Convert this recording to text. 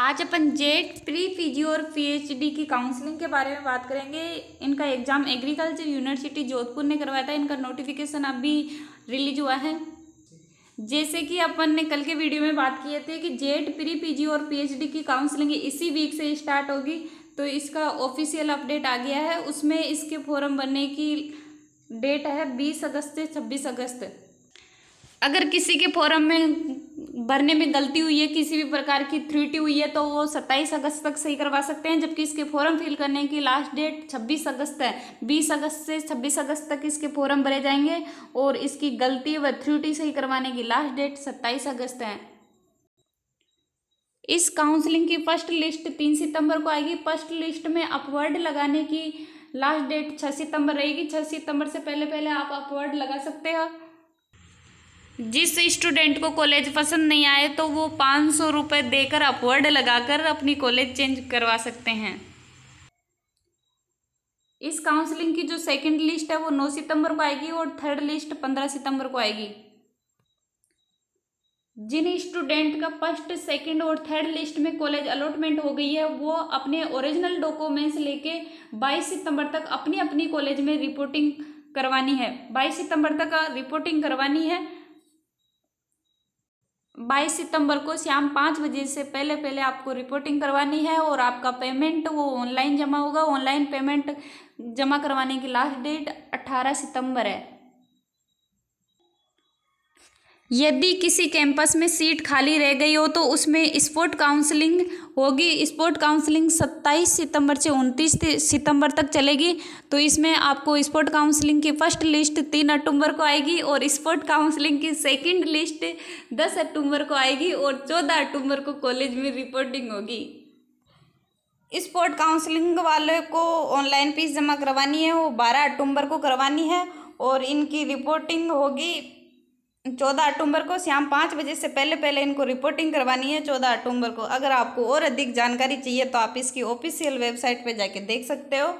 आज अपन JET pre PG और पीएचडी की काउंसलिंग के बारे में बात करेंगे इनका एग्ज़ाम एग्रीकल्चर यूनिवर्सिटी जोधपुर ने करवाया था इनका नोटिफिकेशन अभी रिलीज हुआ है जैसे कि अपन ने कल के वीडियो में बात किए थे कि जेट प्री पीजी और पीएचडी की काउंसलिंग इसी वीक से स्टार्ट होगी तो इसका ऑफिशियल अपडेट आ गया है उसमें इसके फॉरम भरने की डेट है बीस अगस्त से छब्बीस अगस्त अगर किसी के फॉर्म में भरने में गलती हुई है किसी भी प्रकार की त्रुटि हुई है तो वो सत्ताईस अगस्त तक सही करवा सकते हैं जबकि इसके फॉर्म फिल करने की लास्ट डेट छब्बीस अगस्त है बीस अगस्त से छब्बीस अगस्त तक इसके फॉर्म भरे जाएंगे और इसकी गलती व त्रुटि सही करवाने की लास्ट डेट सत्ताईस अगस्त है इस काउंसलिंग की फर्स्ट लिस्ट तीन सितंबर को आएगी फर्स्ट लिस्ट में अपवर्ड लगाने की लास्ट डेट छः सितंबर रहेगी छः सितंबर से पहले पहले आप अपवर्ड लगा सकते हो जिस स्टूडेंट को कॉलेज पसंद नहीं आए तो वो पाँच सौ रुपये देकर अपवर्ड लगाकर अपनी कॉलेज चेंज करवा सकते हैं इस काउंसलिंग की जो सेकंड लिस्ट है वो नौ सितंबर को आएगी और थर्ड लिस्ट पंद्रह सितंबर को आएगी जिन स्टूडेंट का फर्स्ट सेकंड और थर्ड लिस्ट में कॉलेज अलॉटमेंट हो गई है वो अपने ओरिजिनल डॉक्यूमेंट्स लेके 22 सितंबर तक अपनी अपनी कॉलेज में रिपोर्टिंग करवानी है 22 सितंबर तक रिपोर्टिंग करवानी है 22 सितंबर को शाम पाँच बजे से पहले पहले आपको रिपोर्टिंग करवानी है और आपका पेमेंट वो ऑनलाइन जमा होगा ऑनलाइन पेमेंट जमा करवाने की लास्ट डेट 18 सितंबर है यदि किसी कैंपस में सीट खाली रह गई हो तो उसमें स्पोर्ट काउंसलिंग होगी स्पोर्ट काउंसलिंग 27 सितंबर से 29 सितंबर तक चलेगी तो इसमें आपको स्पोर्ट काउंसलिंग की फर्स्ट लिस्ट तीन अक्टूबर को आएगी और स्पोर्ट काउंसलिंग की सेकंड लिस्ट 10 अक्टूबर को आएगी और 14 अक्टूबर को कॉलेज में रिपोर्टिंग होगी स्पोर्ट काउंसलिंग वाले को ऑनलाइन फीस जमा करवानी है वो बारह अक्टूबर को करवानी है और इनकी रिपोर्टिंग होगी चौदह अक्टूबर को शाम पाँच बजे से पहले पहले इनको रिपोर्टिंग करवानी है चौदह अक्टूबर को अगर आपको और अधिक जानकारी चाहिए तो आप इसकी ऑफिशियल वेबसाइट पर जाके देख सकते हो